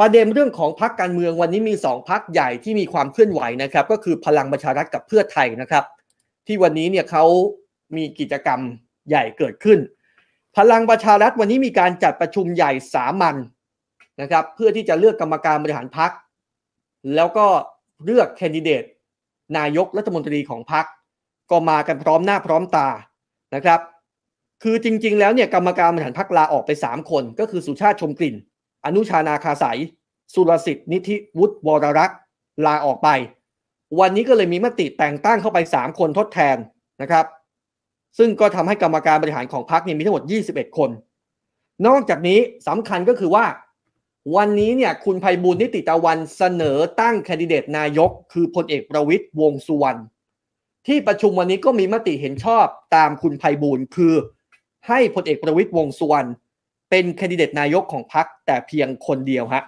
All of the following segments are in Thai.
ประเด็นเรื่องของพักการเมืองวันนี้มี2พักใหญ่ที่มีความเคลื่อนไหวนะครับก็คือพลังประชารัฐกับเพื่อไทยนะครับ ที่วันนี้เนี่ยเขามีกิจกรรมใหญ่เกิดขึ้น พลังประชารัฐวันนี้มีการจัดประชุมใหญ่สามัญนะครับเพื่อที่จะเลือกกรรมการบริหารพักแล้วก็เลือกแคนดิเดตนายกรัฐมนตรีของพักก็มากันพร้อมหน้าพร้อมตานะครับคือจริงๆ แล้วเนี่ยกรรมการบริหารพักลาออกไป 3 คน ก็คือสุชาติชมกลิ่นอนุชานาคาสายสุรสิทธิ์นิธิวุฒิวรรักษ์ ลาออกไป วันนี้ก็เลยมีมติแต่งตั้งเข้าไป 3 คนทดแทนนะครับ ซึ่งก็ทำให้กรรมการบริหารของพรรคเนี่ยมีทั้งหมด 21 คน นอกจากนี้สำคัญก็คือว่า วันนี้เนี่ยคุณภัยบุญนิติตะวันเสนอตั้งแคนดิเดตนายกคือพลเอกประวิตยวงสุวรรณ ที่ประชุมวันนี้ก็มีมติเห็นชอบตามคุณภัยบูลคือให้พลเอกประวิตยวงสุวรรณเป็นคนดิเดตนายกของพรรคแต่เพียงคนเดียวฮะ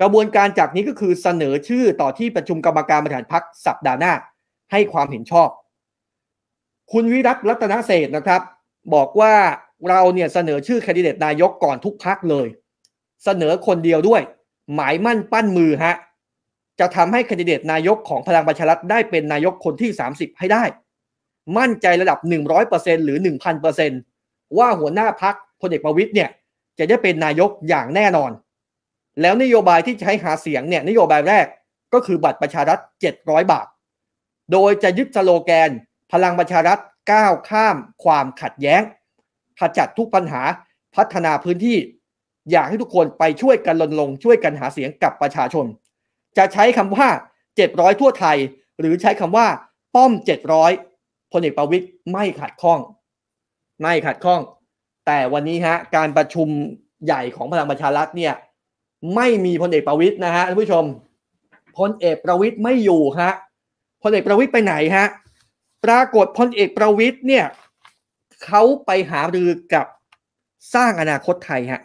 กระบวนการจากนี้ก็คือเสนอชื่อต่อที่ประชุมกรรมการบริหารพรรคสัปดาห์หน้าให้ความเห็นชอบ คุณวิรัตรัตนเศษนะครับ บอกว่าเราเนี่ยเสนอชื่อคนดิเดตนายกก่อนทุกพักเลย เสนอคนเดียวด้วย หมายมั่นปั้นมือฮะจะทำให้คนดิเดตนายกของพลังประชารัฐได้เป็นนายกคนที่ 30 ให้ได้ มั่นใจระดับ 100%หรือ1,000%ว่าหัวหน้าพักพลเอกประวิตยเนี่ยจะได้เป็นนายกอย่างแน่นอน แล้วนโยบายที่จะใช้หาเสียงเนี่ยนโยบายแรกก็คือบัตรประชารัฐ 700 บาท โดยจะยึดสโลแกน พลังประชารัฐก้าวข้าม ความขัดแย้งขจัดทุกปัญหาพัฒนาพื้นที่ อยากให้ทุกคนไปช่วยกันรณรงค์ช่วยกันหาเสียงกับประชาชน จะใช้คำว่า 700 ทั่วไทย หรือใช้คำว่าป้อม 700 พลเอกประวิตยไม่ขัดข้อง ไม่ขัดข้องแต่วันนี้ฮะการประชุมใหญ่ของพลังประชารัฐเนี่ยไม่มีพลเอกประวิตยนะฮะท่านผู้ชมพลเอกประวิตยไม่อยู่ฮะพลเอกประวิตยไปไหนฮะปรากฏพลเอกประวิตยเนี่ยเขาไปหารือกับสร้างอนาคตไทยฮะ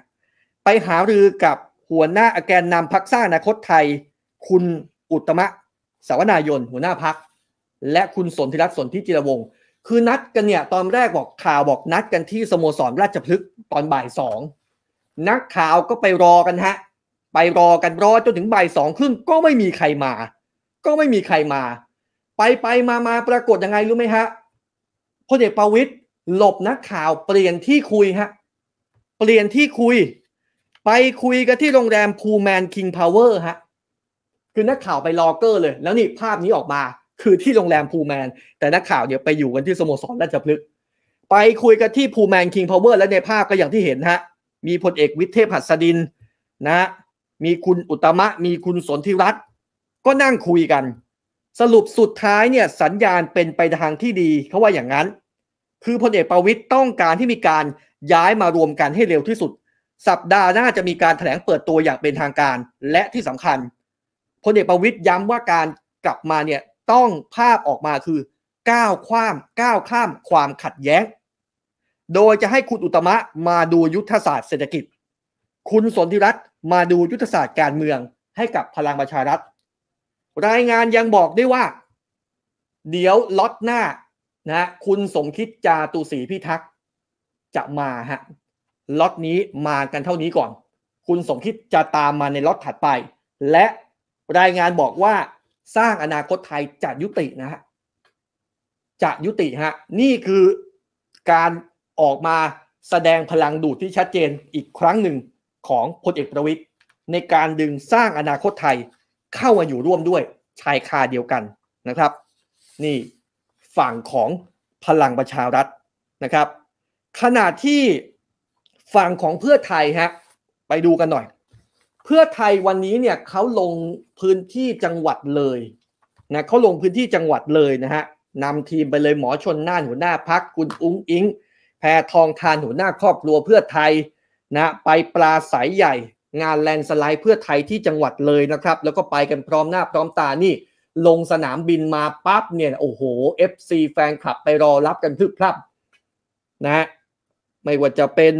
ไปหารือกับหัวหน้าแกนนำพักสร้างอนาคตไทย คุณอุตมะสาวนายนหัวหน้าพักและคุณสนธิรัตน์สนธิจิรวงศ์คือนัดกันเนี่ยตอนแรกบอกข่าวบอกนัดกันที่สโมสรราชพฤกษ์ตอนบ่ายสองนักข่าวก็ไปรอกันฮะไปรอกันรอจนถึงบ่ายสองครึ่งก็ไม่มีใครมา ก็ไม่มีใครมา ไปไปมามาปรากฏยังไงรู้ไหมฮะพลเอกประวิตยหลบนักข่าวเปลี่ยนที่คุยฮะเปลี่ยนที่คุย ไปคุยกันที่โรงแรมพูแมนคิงพาวเวอร์ฮะคือนักข่าวไปรอเกอร์เลย แล้วนี่ภาพนี้ออกมาคือที่โรงแรมพูแมนแต่นักข่าวเนี่ยไปอยู่กันที่สโมสรราชพฤกษ์ไปคุยกันที่พูแมนคิงพาวเวอร์และในภาพก็อย่างที่เห็นฮะมีพลเอกวิทเทพหัสดินนะมีคุณอุตมะ มีคุณสนธิรัตน์ก็นั่งคุยกัน สรุปสุดท้ายเนี่ยสัญญาณเป็นไปทางที่ดีเขาว่าอย่างนั้น คือพลเอกประวิตยต้องการที่มีการย้ายมารวมกันให้เร็วที่สุด สัปดาห์หน้าจะมีการแถลงเปิดตัวอย่างเป็นทางการและที่สำคัญพลเอกประวิตยย้ำว่าการกลับมาเนี่ยต้องภาพออกมาคือก้าวข้ามก้าวข้ามความขัดแย้ง โดยจะให้คุณอุตมะมาดูยุทธศาสตร์เศรษฐกิจ คุณสนธิรัตน์มาดูยุทธศาสตร์การเมืองให้กับพลังประชารัฐ รายงานยังบอกได้ว่า เดี๋ยวล็อตหน้านะคุณสมคิดจาตุศรีพิทักษ์จะมาฮะล็อตนี้มากันเท่านี้ก่อน คุณสมคิดจะตามมาในล็อตถัดไป และรายงานบอกว่าสร้างอนาคตไทยจะยุตินะฮะจะยุติฮะ นี่คือการออกมาแสดงพลังดูดที่ชัดเจนอีกครั้งหนึ่งของพลเอกประวิตย์ในการดึงสร้างอนาคตไทยเข้ามาอยู่ร่วมด้วยชายคาเดียวกันนะครับนี่ฝั่งของพลังประชารัฐนะครับขณะที่ฝั่งของเพื่อไทยฮะไปดูกันหน่อยเพื่อไทยวันนี้เนี่ยเขาลงพื้นที่จังหวัดเลยนะเขาลงพื้นที่จังหวัดเลยนะฮะนำทีมไปเลยหมอชนน่านหัวหน้าพักคุณอุ้งอิงแพทองทานหัวหน้าครอบครัวเพื่อไทยนะไปปลาสายใหญ่งานแลนสไลด์เพื่อไทยที่จังหวัดเลยนะครับ แล้วก็ไปกันพร้อมหน้าพร้อมตานี่ ลงสนามบินมาปั๊บเนี่ยโอ้โห FC แฟนคลับไปรอรับกันทึบครับนะะไม่ว่าจะเป็น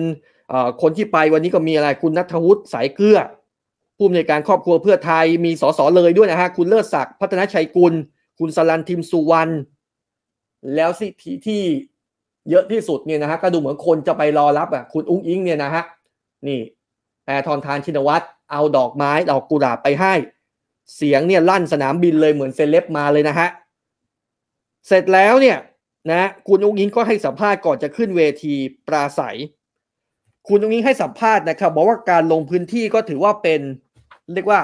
คนที่ไปวันนี้ก็มีอะไรคุณนัทวุฒิสายเกลือผู้อำนวยการครอบครัวเพื่อไทยมีสสเลยด้วยนะฮะ คุณเลิศศักดิ์พัฒนาชัยกุล คุณสลันทิมสุวรรณแล้วสิทที่เยอะที่สุดเนี่ยนะฮะก็ดูเหมือนคนจะไปรอรับอ่ะคุณอุ้งอิงเนี่ยนะฮะนี่แอร์ทอนทานชินวัตรเอาดอกไม้ดอกกุหลาบไปให้ เสียงเนี่ยลั่นสนามบินเลยเหมือนเซเลบมาเลยนะฮะ เสร็จแล้วเนี่ยนะคุณอุ้งอิงก็ให้สัมภาษณ์ก่อนจะขึ้นเวทีปราศัย คุณอุ้งอิงให้สัมภาษณ์นะครับ บอกว่าการลงพื้นที่ก็ถือว่าเป็นเรียกว่า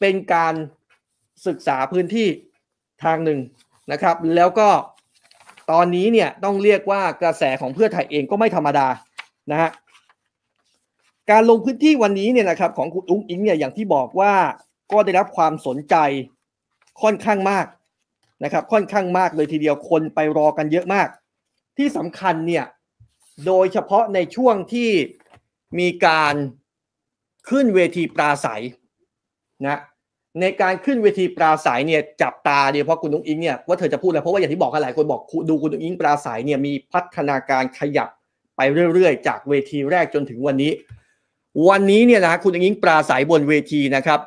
เป็นการศึกษาพื้นที่ทางหนึ่งนะครับ แล้วก็ตอนนี้เนี่ยต้องเรียกว่ากระแสของเพื่อไทยเองก็ไม่ธรรมดานะฮะการลงพื้นที่วันนี้เนี่ยนะครับของคุณอุ้งอิงเนี่ยอย่างที่บอกว่าก็ได้รับความสนใจค่อนข้างมากนะครับค่อนข้างมากเลยทีเดียวคนไปรอกันเยอะมาก ที่สำคัญเนี่ยโดยเฉพาะในช่วงที่มีการขึ้นเวทีปราศัยนะในการขึ้นเวทีปราศัยเนี่ยจับตาเดียวเพราะคุณนุ้งอิงเนี่ยว่าเธอจะพูดอะไรเพราะว่าอย่างที่บอกกันหลายคนบอกดูคุณนุ้งอิงปราศัยเนี่ยมีพัฒนาการขยับไปเรื่อยๆจากเวทีแรกจนถึงวันนี้ วันนี้เนี่ยนะคุณนุ้งอิงปราศัยบนเวทีนะครับ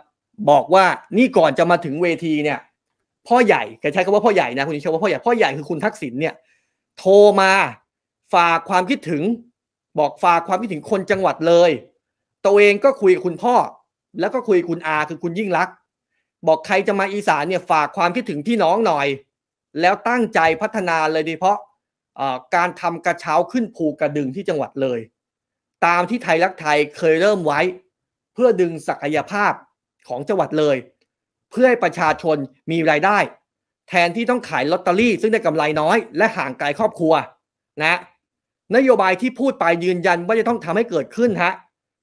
บอกว่านี่ก่อนจะมาถึงเวทีเนี่ยพ่อใหญ่ใช้คำว่าพ่อใหญ่นะคุณ้คชว่าพ่อใหญ่ พ่อใหญ่คือคุณทักษิณเนี่ยโทรมาฝากความคิดถึงบอกฝากความคิดถึงคนจังหวัดเลยตัวเองก็คุยกับคุณพ่อ แล้วก็คุยคุณอาคือคุณยิ่งรัก บอกใครจะมาอีสานเนี่ยฝากความคิดถึงพี่น้องหน่อย แล้วตั้งใจพัฒนาเลยดีเพราะการทำกระเช้าขึ้นภูกระดึงที่จังหวัดเลย ตามที่ไทยรักไทยเคยเริ่มไว้ เพื่อดึงศักยภาพของจังหวัดเลย เพื่อให้ประชาชนมีรายได้ แทนที่ต้องขายลอตเตอรี่ ซึ่งได้กำไรน้อยและห่างไกลครอบครัวนะ นโยบายที่พูดไปยืนยันว่าจะต้องทำให้เกิดขึ้นฮะ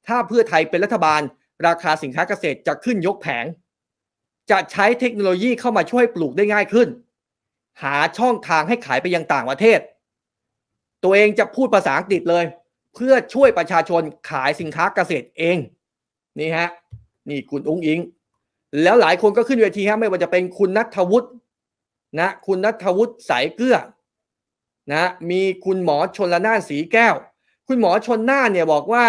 ถ้าเพื่อไทยเป็นรัฐบาลราคาสินค้าเกษตรจะขึ้นยกแผง จะใช้เทคโนโลยีเข้ามาช่วยปลูกได้ง่ายขึ้น หาช่องทางให้ขายไปยังต่างประเทศ ตัวเองจะพูดภาษาอังกฤษเลย เพื่อช่วยประชาชนขายสินค้าเกษตรเองนี่ฮะนี่คุณอุ้งอิงแล้วหลายคนก็ขึ้นเวทีฮะไม่ว่าจะเป็นคุณนัทวุฒินะคุณนัทวุฒิสายเกลือนะมีคุณหมอชนละนานสีแก้ว คุณหมอชนหน้าเนี่ยบอกว่า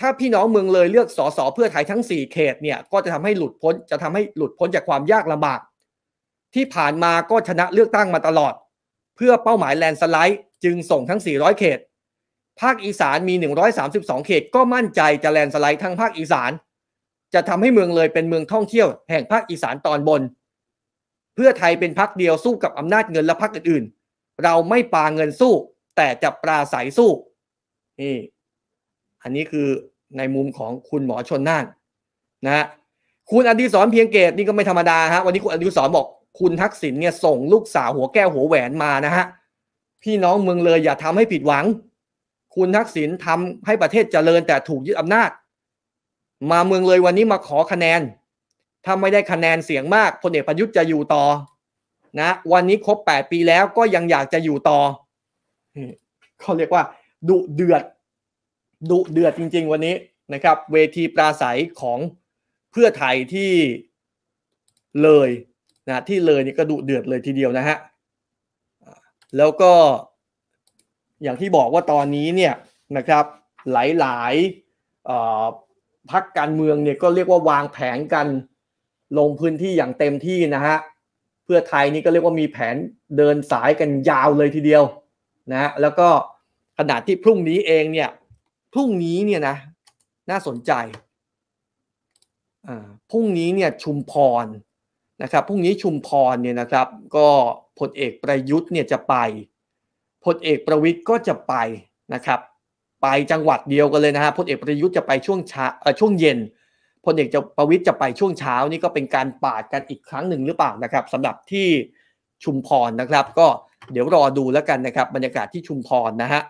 ถ้าพี่น้องเมืองเลยเลือกสอสอเพื่อไทยทั้ง 4 เขตเนี่ยก็จะทำให้หลุดพ้นจะทำให้หลุดพ้นจากความยากลำบาก ที่ผ่านมาก็ชนะเลือกตั้งมาตลอด เพื่อเป้าหมายแลนสไลด์จึงส่งทั้ง 400 เขต ภาคอีสานมี 132 เขต ก็มั่นใจจะแลนสไลด์ทั้งภาคอีสาน จะทำให้เมืองเลยเป็นเมืองท่องเที่ยวแห่งภาคอีสานตอนบน เพื่อไทยเป็นพักเดียวสู้กับอำนาจเงินและพักอื่นๆเราไม่ปาเงินสู้ แต่จะปราศัยสู้นี่อันนี้คือในมุมของคุณหมอชนน่านนะฮะคุณอดีศรเพียงเกตนี่ก็ไม่ธรรมดาฮะวันนี้คุณอดีศรบอก คุณทักษิณเนี่ยส่งลูกสาวหัวแก้วหัวแหวนมานะฮะพี่น้องเมืองเลย อย่าทำให้ผิดหวัง คุณทักษิณทำให้ประเทศเจริญแต่ถูกยึดอำนาจ มาเมืองเลยวันนี้มาขอคะแนนถ้าไม่ได้คะแนนเสียงมากพลเอกประยุทธ์จะอยู่ต่อ นะ วันนี้ครบ8ปีแล้วก็ยังอยากจะอยู่ต่อเขาเรียกว่าดุเดือดดุเดือดจริงๆวันนี้นะครับเวทีปราศัยของเพื่อไทยที่เลยนะที่เลยนี่ก็ดุเดือดเลยทีเดียวนะฮะแล้วก็อย่างที่บอกว่าตอนนี้เนี่ยนะครับหลายๆพักการเมืองเนี่ยก็เรียกว่าวางแผนกันลงพื้นที่อย่างเต็มที่นะฮะเพื่อไทยนี่ก็เรียกว่ามีแผนเดินสายกันยาวเลยทีเดียวนะฮะแล้วก็ขนาดที่พรุ่งนี้เองเนี่ยพรุ่งนี้เนี่ยนะน่าสนใจพรุ่งนี้เนี่ยชุมพรนะครับพรุ่งนี้ชุมพรเนี่ยนะครับ ก็พลเอกประยุทธ์เนี่ยจะไปพลเอกประวิทย์ก็จะไปนะครับ ไปจังหวัดเดียวกันเลยนะฮะพลเอกประยุทธ์จะไปช่วงเช้าช่วงเย็นพลเอกจะประวิทย์จะไปช่วงเช้านี่ก็เป็นการปาดกันอีกครั้งหนึ่งหรือเปล่านะครับสำหรับที่ชุมพรนะครับ ก็เดี๋ยวรอดูแล้วกันนะครับ บรรยากาศที่ชุมพรนะฮะ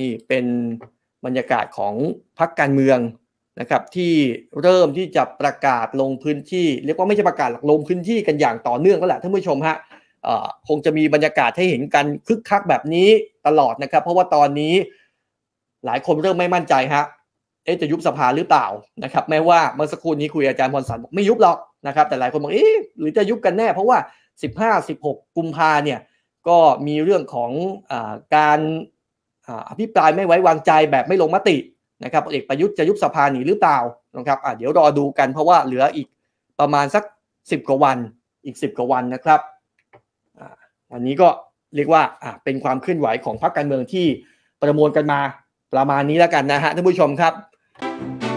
นี่เป็นบรรยากาศของพักการเมืองนะครับ ที่เริ่มที่จะประกาศลงพื้นที่เรียกว่าไม่ใช่ประกาศหลักลงพื้นที่กันอย่างต่อเนื่องแล้วแหละท่านผู้ชมฮะคงจะมีบรรยากาศให้เห็นกันคึกคักแบบนี้ตลอดนะครับ เพราะว่าตอนนี้หลายคนเริ่มไม่มั่นใจฮะเอจะยุบสภาหรือเปล่านะครับแม้ว่าเมื่อสักครู่นี้คุยอาจารย์พรสันบอกไม่ยุบหรอกนะครับ แต่หลายคนบอกเอ๊หรือจะยุบกันแน่ เพราะว่า 15 16 กุมภาเนี่ยก็มีเรื่องของอการอภิปรายไม่ไว้วางใจแบบไม่ลงมตินะครับเอกประยุทธ์จะยุบสภาหนีหรือเปล่านะครับเดี๋ยวรอดูกัน เพราะว่าเหลืออีกประมาณสัก 10 กว่าวันอีก 10กว่าวันนะครับอันนี้ก็เรียกว่าเป็นความเคลื่อนไหวของพรรคการเมืองที่ประมวลกันมาประมาณนี้แล้วกันนะฮะท่านผู้ชมครับ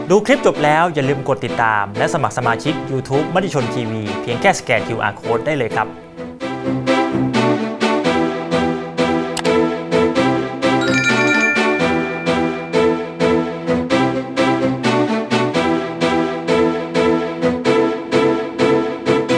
ดูคลิปจบแล้วอย่าลืมกดติดตาม และสมัครสมาชิก YouTube มติชนทีวีเพียงแค่สแกน QR Code ได้เลยครับ